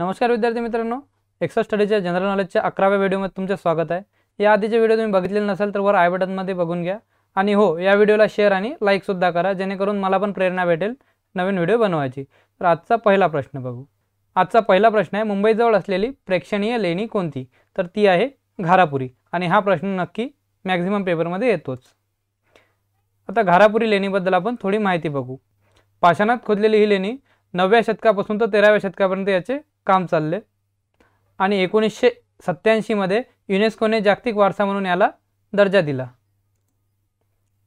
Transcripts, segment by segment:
नमस्कार विद्यार्थी मित्रांनो एक्सो स्टडीच्या जनरल नॉलेजच्या अकराव्या व्हिडिओमध्ये तुमचं स्वागत आहे या आधीचे व्हिडिओ तुम्ही बघितलेले नसेल तर वर आय बटनमध्ये बघून घ्या आणि हो या व्हिडिओला शेअर आणि लाईकसुद्धा करा जेणेकरून मला पण प्रेरणा भेटेल नवीन व्हिडिओ बनवायची तर आजचा पहिला प्रश्न बघू आजचा पहिला प्रश्न आहे मुंबईजवळ असलेली प्रेक्षणीय लेणी कोणती तर ती आहे घारापुरी आणि हा प्रश्न नक्की मॅक्झिमम पेपरमध्ये येतोच आता घारापुरी लेणीबद्दल आपण थोडी माहिती बघू पाषाणात खोदलेली ही लेणी नवव्या शतकापासून तर तेराव्या शतकापर्यंत याचे काम चालले आणि एकोणीसशे सत्त्याऐंशीमध्ये युनेस्कोने जागतिक वारसा म्हणून याला दर्जा दिला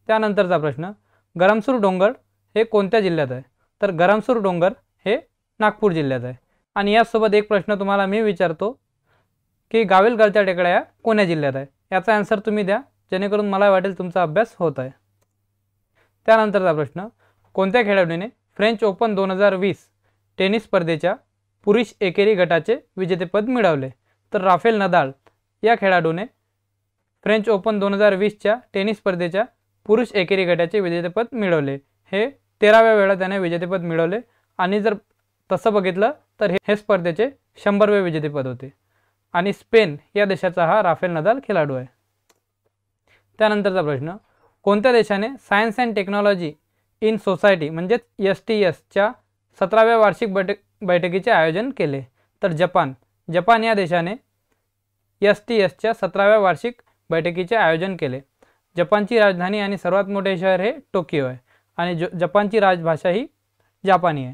त्यानंतरचा प्रश्न गरमसूर डोंगर हे कोणत्या जिल्ह्यात आहे तर गरमसूर डोंगर हे नागपूर जिल्ह्यात आहे आणि यासोबत एक प्रश्न तुम्हाला मी विचारतो की गावेलगडच्या टेकड्या या कोण्या जिल्ह्यात आहे याचा आन्सर तुम्ही द्या जेणेकरून मला वाटेल तुमचा अभ्यास होत आहे त्यानंतरचा प्रश्न कोणत्या खेळाडूने फ्रेंच ओपन दोन हजार वीस टेनिस स्पर्धेच्या पुरुष एकेरी गटाचे विजेतेपद मिळवले तर राफेल नदाल या खेळाडूने फ्रेंच ओपन दोन हजार वीसच्या टेनिस स्पर्धेच्या पुरुष एकेरी गटाचे विजेतेपद मिळवले हे तेराव्या वेळा त्याने विजेतेपद मिळवले आणि जर तसं बघितलं तर हे स्पर्धेचे शंभरवे विजेतेपद होते आणि स्पेन या देशाचा हा राफेल नदाल खेळाडू आहे त्यानंतरचा प्रश्न कोणत्या देशाने science and technology in society म्हणजेच एस टी एसच्या सतराव्या वार्षिक बैठक बैठकीचे आयोजन केले तर जपान जपान या देशाने एस टी एसच्या सतराव्या वार्षिक बैठकीचे आयोजन केले जपानची राजधानी आणि सर्वात मोठे शहर हे टोकियो आहे आणि ज जपानची राजभाषा ही जापानी आहे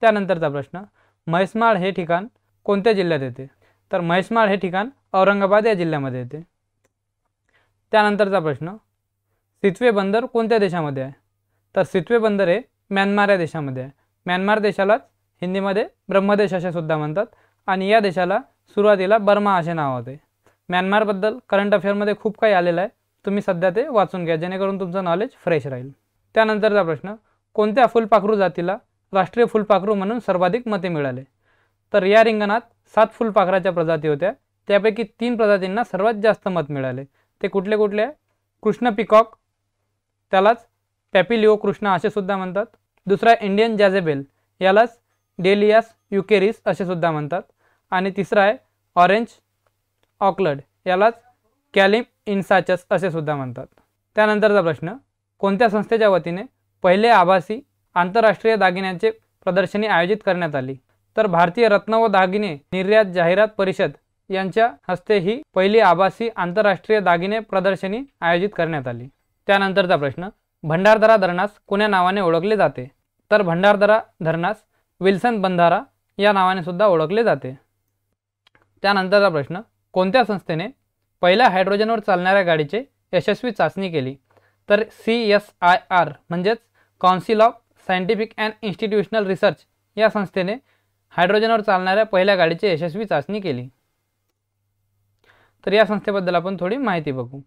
त्यानंतरचा प्रश्न म्हैसमाळ हे ठिकाण कोणत्या जिल्ह्यात येते तर म्हैसमाळ हे ठिकाण औरंगाबाद या जिल्ह्यामध्ये येते त्यानंतरचा प्रश्न सित्वे बंदर कोणत्या देशामध्ये आहे तर सित्वे बंदर हे म्यानमार या देशामध्ये आहे म्यानमार देशालाच हिंदीमध्ये ब्रह्मदेश असे सुद्धा म्हणतात आणि या देशाला सुरुवातीला बर्मा असे नाव होते म्यानमारबद्दल करंट अफेअरमध्ये खूप काही आलेलं आहे तुम्ही सध्या ते वाचून घ्या जेणेकरून तुमचं नॉलेज फ्रेश राहील त्यानंतरचा प्रश्न कोणत्या फुलपाखरू जातीला राष्ट्रीय फुलपाखरू म्हणून सर्वाधिक मते मिळाले तर या रिंगणात सात फुलपाखराच्या प्रजाती होत्या त्यापैकी तीन प्रजातींना सर्वात जास्त मत मिळाले ते कुठले कुठले कृष्ण पिकॉक त्यालाच पॅपिलिओ कृष्णा असे सुद्धा म्हणतात दुसरा इंडियन जॅझेबेल यालाच डेलियास युकेरिस असे सुद्धा म्हणतात आणि तिसरा आहे ऑरेंज ऑकलड यालाच कॅलिम इन्साचस असे सुद्धा म्हणतात त्यानंतरचा प्रश्न कोणत्या संस्थेच्या वतीने पहिले आभासी आंतरराष्ट्रीय दागिन्यांचे प्रदर्शनी आयोजित करण्यात आली तर भारतीय रत्न व दागिने निर्यात जाहिरात परिषद यांच्या हस्ते ही पहिली आभासी आंतरराष्ट्रीय दागिने प्रदर्शनी आयोजित करण्यात आली त्यानंतरचा प्रश्न भंडारदरा धरणास कोण्या नावाने ओळखले जाते तर भंडारदरा धरणास विल्सन बंधारा या नावाने सुद्धा ओळखले जाते त्यानंतरचा प्रश्न कोणत्या संस्थेने पहिल्या हायड्रोजनवर चालणाऱ्या गाडीचे यशस्वी चाचणी केली तर सी एस आय आर म्हणजेच council of scientific and institutional research या संस्थेने हायड्रोजनवर चालणाऱ्या पहिल्या गाडीची यशस्वी चाचणी केली तर या संस्थेबद्दल आपण थोडी माहिती बघू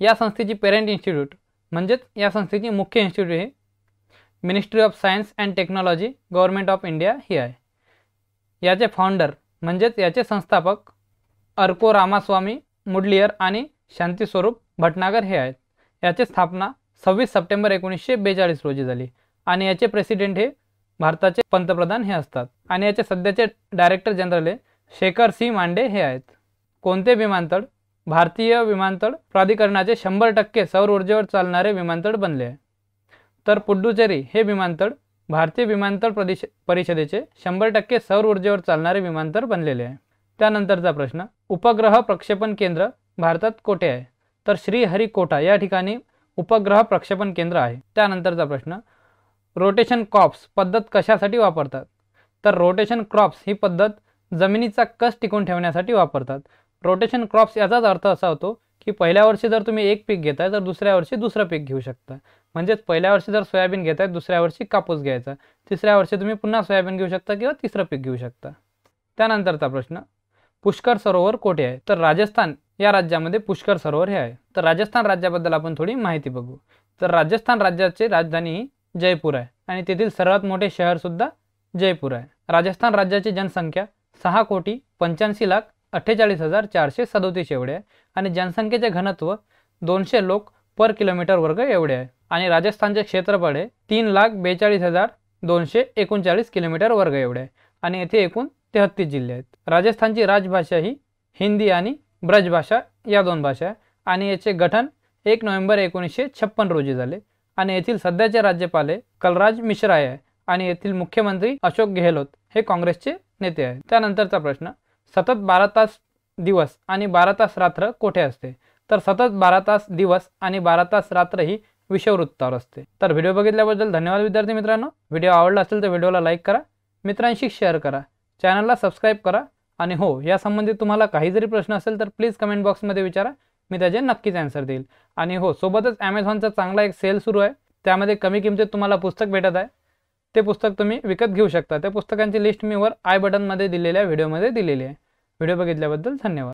या संस्थेची पेरेंट इन्स्टिट्यूट म्हणजेच या संस्थेची मुख्य इन्स्टिट्यूट हे ministry of science and technology government of India हे आहे याचे फाउंडर म्हणजेच याचे संस्थापक अर्को रामास्वामी मुडलियर आणि शांतीस्वरूप भटनागर हे आहेत याची स्थापना सव्वीस सप्टेंबर एकोणीसशे बेचाळीस रोजी झाली आणि याचे प्रेसिडेंट हे भारताचे पंतप्रधान हे असतात आणि याचे सध्याचे डायरेक्टर जनरल हे शेखर सी मांडे हे आहेत कोणते विमानतळ भारतीय विमानतळ प्राधिकरणाचे शंभर टक्के सौर ऊर्जेवर चालणारे विमानतळ बनले आहे तर पुड्डुचेरी हे विमानतळ भारतीय विमानतळ प्रदेश परिषदेचे शंभर टक्के सौर ऊर्जेवर चालणारे विमानतळ बनलेले आहे त्यानंतरचा प्रश्न उपग्रह प्रक्षेपण केंद्र भारतात कोठे आहे तर श्रीहरिकोटा या ठिकाणी उपग्रह प्रक्षेपण केंद्र आहे त्यानंतरचा प्रश्न रोटेशन क्रॉप्स पद्धत कशासाठी वापरतात तर रोटेशन क्रॉप्स ही पद्धत जमिनीचा कस टिकून ठेवण्यासाठी वापरतात रोटेशन क्रॉप्स याचाच अर्थ असा होतो की पहिल्या वर्षी जर तुम्ही एक पीक घेताय तर दुसऱ्या वर्षी दुसरं पीक घेऊ शकता म्हणजेच पहिल्या वर्षी जर सोयाबीन घेताय दुसऱ्या वर्षी कापूस घ्यायचा तिसऱ्या वर्षी तुम्ही पुन्हा सोयाबीन घेऊ शकता किंवा तिसरं पीक घेऊ शकता त्यानंतरचा प्रश्न पुष्कर सरोवर कोठे आहे तर राजस्थान या राज्यामध्ये पुष्कर सरोवर हे आहे तर राजस्थान राज्याबद्दल आपण थोडी माहिती बघू तर राजस्थान राज्याची राजधानी जयपूर आहे आणि तेथील सर्वात मोठे शहरसुद्धा जयपूर आहे राजस्थान राज्याची जनसंख्या सहा कोटी पंच्याऐंशी लाख अठ्ठेचाळीस हजार चारशे सदोतीस एवढे आहे आणि जनसंख्येचे घनत्व दोनशे लोक पर किलोमीटर वर्ग एवढे आहे आणि राजस्थानचे क्षेत्रफळ आहे तीन लाख बेचाळीस हजार दोनशे एकोणचाळीस किलोमीटर वर्ग एवढे आहे आणि येथे एकूण तेहत्तीस जिल्हे आहेत राजस्थानची राजभाषा ही हिंदी आणि ब्रजभाषा या दोन भाषा आहे आणि याचे गठन एक नोव्हेंबर एकोणीसशे छप्पन रोजी झाले आणि येथील सध्याचे राज्यपाल हे कलराज मिश्रा आहे आणि येथील मुख्यमंत्री अशोक गेहलोत हे काँग्रेसचे नेते आहेत त्यानंतरचा प्रश्न सतत बारा तास दिवस आणि बारा तास रात्र कोठे असते तर सतत बारा तास दिवस आणि बारा तास रात्र ही विषववृत्तावर असते तर व्हिडिओ बघितल्याबद्दल धन्यवाद विद्यार्थी मित्रांनो व्हिडिओ आवडला असेल तर व्हिडिओला लाईक करा मित्रांशी शेअर करा चॅनलला सबस्क्राईब करा आणि हो या यासंबंधी तुम्हाला काही जरी प्रश्न असेल तर प्लीज कमेंट बॉक्समध्ये विचारा मी त्याचे नक्कीच अँसर देईल आणि हो सोबतच ॲमेझॉनचा चांगला एक सेल सुरू आहे त्यामध्ये कमी किमतीत तुम्हाला पुस्तक भेटत आहे ते पुस्तक तुम्ही विकत घेऊ शकता त्या पुस्तकांची लिस्ट मी वर आय बटनमध्ये दिलेल्या व्हिडिओमध्ये दिलेली आहे व्हिडिओ बघितल्याबद्दल धन्यवाद